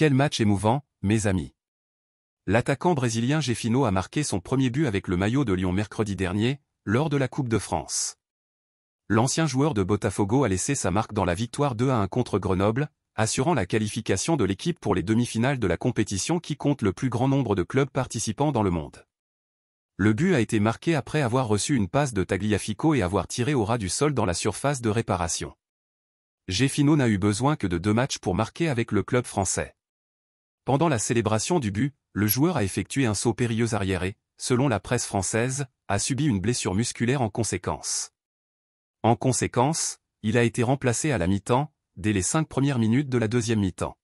Quel match émouvant, mes amis. L'attaquant brésilien Jefinho a marqué son premier but avec le maillot de Lyon mercredi dernier, lors de la Coupe de France. L'ancien joueur de Botafogo a laissé sa marque dans la victoire 2 à 1 contre Grenoble, assurant la qualification de l'équipe pour les demi-finales de la compétition qui compte le plus grand nombre de clubs participants dans le monde. Le but a été marqué après avoir reçu une passe de Tagliafico et avoir tiré au ras du sol dans la surface de réparation. Jeffino n'a eu besoin que de deux matchs pour marquer avec le club français. Pendant la célébration du but, le joueur a effectué un saut périlleux arrière et, selon la presse française, a subi une blessure musculaire en conséquence. En conséquence, il a été remplacé à la mi-temps, dès les cinq premières minutes de la deuxième mi-temps.